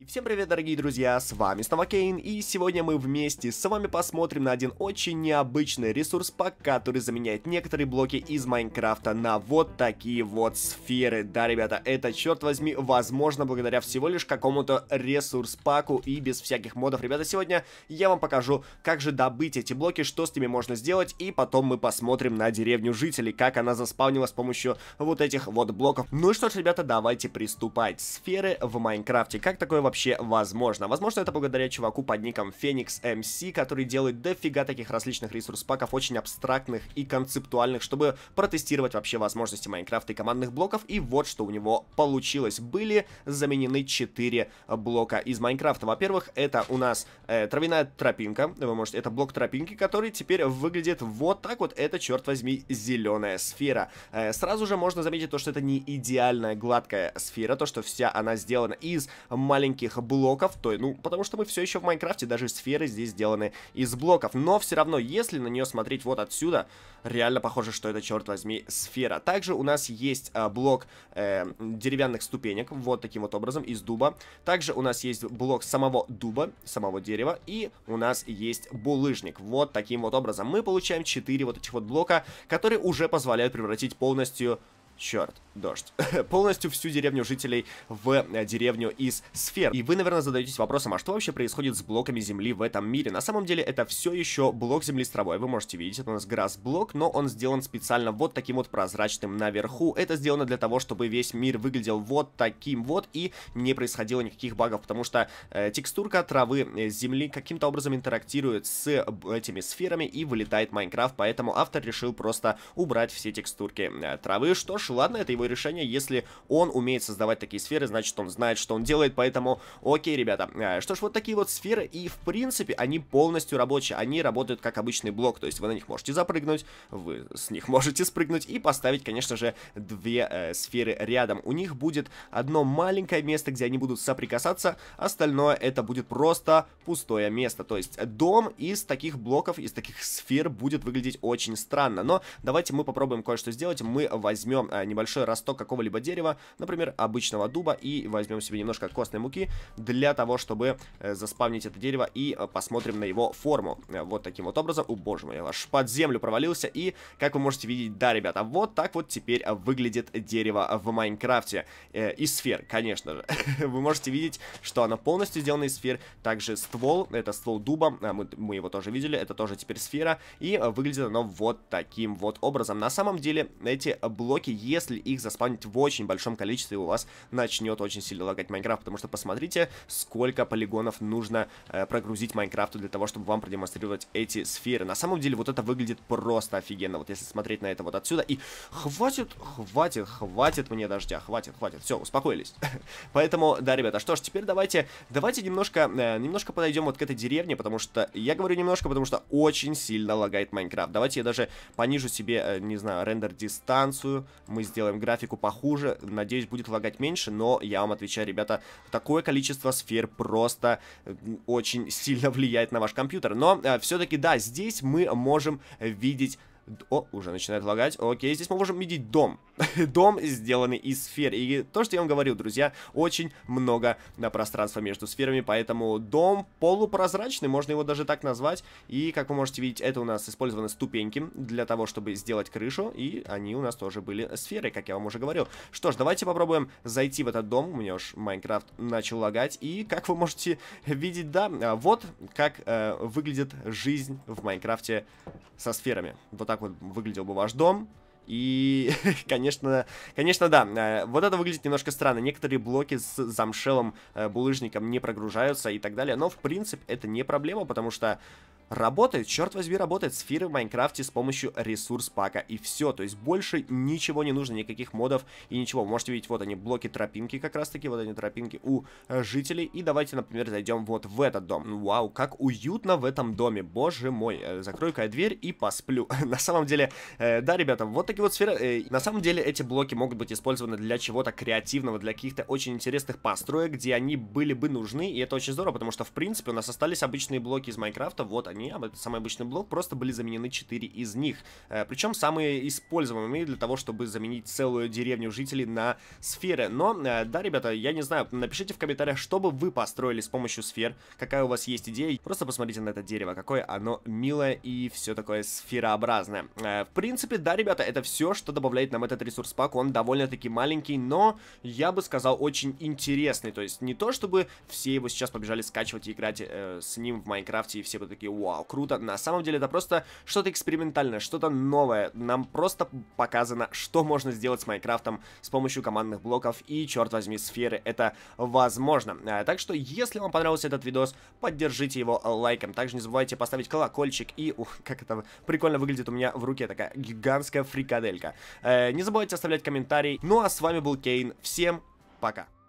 И всем привет, дорогие друзья, с вами снова Кейн, и сегодня мы вместе с вами посмотрим на один очень необычный ресурс-пак, который заменяет некоторые блоки из Майнкрафта на вот такие вот сферы. Да, ребята, это, черт возьми, возможно благодаря всего лишь какому-то ресурс-паку и без всяких модов. Ребята, сегодня я вам покажу, как же добыть эти блоки, что с ними можно сделать, и потом мы посмотрим на деревню жителей, как она заспавнила с помощью вот этих вот блоков. Ну и что ж, ребята, давайте приступать. Сферы в Майнкрафте. Как такое вообще возможно. Возможно, это благодаря чуваку под ником Phoenix MC, который делает дофига таких различных ресурс-паков, очень абстрактных и концептуальных, чтобы протестировать вообще возможности Майнкрафта и командных блоков. И вот что у него получилось. Были заменены 4 блока из Майнкрафта. Во-первых, это у нас э, травяная тропинка. Вы можете, это блок тропинки, который теперь выглядит вот так вот. Это, черт возьми, зеленая сфера. Э, сразу же можно заметить то, что это не идеальная гладкая сфера, то, что вся она сделана из маленьких маленьких блоков, то, ну, потому что мы все еще в Майнкрафте, даже сферы здесь сделаны из блоков, но все равно, если на нее смотреть вот отсюда, реально похоже, что это, черт возьми, сфера. Также у нас есть э, блок э, деревянных ступенек, вот таким вот образом, из дуба. Также у нас есть блок самого дуба, самого дерева, и у нас есть булыжник, вот таким вот образом. Мы получаем 4 вот этих вот блока, которые уже позволяют превратить полностью черт, дождь. Полностью всю деревню жителей в э, деревню из сфер. И вы, наверное, задаетесь вопросом, а что вообще происходит с блоками земли в этом мире? На самом деле это все еще блок земли с травой. Вы можете видеть, это у нас грасс-блок, но он сделан специально вот таким вот прозрачным наверху. Это сделано для того, чтобы весь мир выглядел вот таким вот и не происходило никаких багов, потому что э, текстурка травы э, земли каким-то образом интерактирует с этими сферами и вылетает Майнкрафт, поэтому автор решил просто убрать все текстурки э, травы, что ж, дальше. Ладно, это его решение. Если он умеет создавать такие сферы, значит, он знает, что он делает. Поэтому, окей, ребята. Э, что ж, вот такие вот сферы. И, в принципе, они полностью рабочие. Они работают как обычный блок. То есть вы на них можете запрыгнуть, вы с них можете спрыгнуть и поставить, конечно же, две э, сферы рядом. У них будет одно маленькое место, где они будут соприкасаться. Остальное это будет просто пустое место. То есть дом из таких блоков, из таких сфер будет выглядеть очень странно. Но давайте мы попробуем кое-что сделать. Мы возьмем Э, небольшой росток какого-либо дерева, например, обычного дуба, и возьмем себе немножко костной муки для того, чтобы э, заспавнить это дерево и э, посмотрим на его форму. Вот таким вот образом. О, боже мой, я аж под землю провалился. И, как вы можете видеть, да, ребята, вот так вот теперь выглядит дерево в Майнкрафте. Из сфер, конечно же. вы можете видеть, что оно полностью сделано из сфер. Также ствол, это ствол дуба, а, мы, мы его тоже видели, это тоже теперь сфера. И выглядит оно вот таким вот образом. На самом деле, эти блоки если их заспавнить в очень большом количестве, у вас начнет очень сильно лагать Майнкрафт, потому что посмотрите, сколько полигонов нужно э, прогрузить Майнкрафту для того, чтобы вам продемонстрировать эти сферы. На самом деле, вот это выглядит просто офигенно, вот если смотреть на это вот отсюда, и хватит, хватит, хватит мне дождя, хватит, хватит, все, успокоились. Поэтому, да, ребята, что ж, теперь давайте, давайте немножко, э, немножко подойдем вот к этой деревне, потому что, я говорю немножко, потому что очень сильно лагает Майнкрафт. Давайте я даже понижу себе, э, не знаю, рендер-дистанцию, мы сделаем графику похуже, надеюсь, будет лагать меньше, но я вам отвечаю, ребята, такое количество сфер просто очень сильно влияет на ваш компьютер. Но э, все-таки, да, здесь мы можем видеть о, уже начинает лагать. Окей, здесь мы можем видеть дом. дом сделанный из сфер. И то, что я вам говорил, друзья, очень много на пространства между сферами, поэтому дом полупрозрачный, можно его даже так назвать. И, как вы можете видеть, это у нас использованы ступеньки для того, чтобы сделать крышу, и они у нас тоже были сферы, как я вам уже говорил. Что ж, давайте попробуем зайти в этот дом. У меня уж Майнкрафт начал лагать, и, как вы можете видеть, да, вот как э, выглядит жизнь в Майнкрафте со сферами. Вот так так вот выглядел бы ваш дом. И, конечно, конечно, да, э, вот это выглядит немножко странно. Некоторые блоки с замшелым э, булыжником не прогружаются и так далее. Но, в принципе, это не проблема, потому что Работает, черт возьми, работает сферы в Майнкрафте с помощью ресурс пака и все. То есть больше ничего не нужно, никаких модов и ничего. Можете видеть, вот они, блоки тропинки как раз таки, вот они тропинки у э, жителей. И давайте, например, зайдем вот в этот дом. Ну, вау, как уютно в этом доме, боже мой. Э, Закрою-ка я дверь и посплю. На самом деле, э, да, ребята, вот такие вот сферы. На самом деле эти блоки могут быть использованы для чего-то креативного, для каких-то очень интересных построек, где они были бы нужны. И это очень здорово, потому что, в принципе, у нас остались обычные блоки из Майнкрафта, вот они не самый обычный блок, просто были заменены 4 из них. Э, Причем самые используемые для того, чтобы заменить целую деревню жителей на сферы. Но, э, да, ребята, я не знаю, напишите в комментариях, что бы вы построили с помощью сфер, какая у вас есть идея. Просто посмотрите на это дерево, какое оно милое и все такое сферообразное. Э, в принципе, да, ребята, это все, что добавляет нам этот ресурс пак. Он довольно-таки маленький, но я бы сказал, очень интересный. То есть не то, чтобы все его сейчас побежали скачивать и играть э, с ним в Майнкрафте, и все бы такие, вау, вау, круто. На самом деле это просто что-то экспериментальное, что-то новое. Нам просто показано, что можно сделать с Майнкрафтом с помощью командных блоков и, черт возьми, сферы. Это возможно. А, так что, если вам понравился этот видос, поддержите его лайком. Также не забывайте поставить колокольчик и, ух, как это прикольно выглядит у меня в руке, такая гигантская фрикаделька. Э, не забывайте оставлять комментарии. Ну а с вами был Кейн. Всем пока.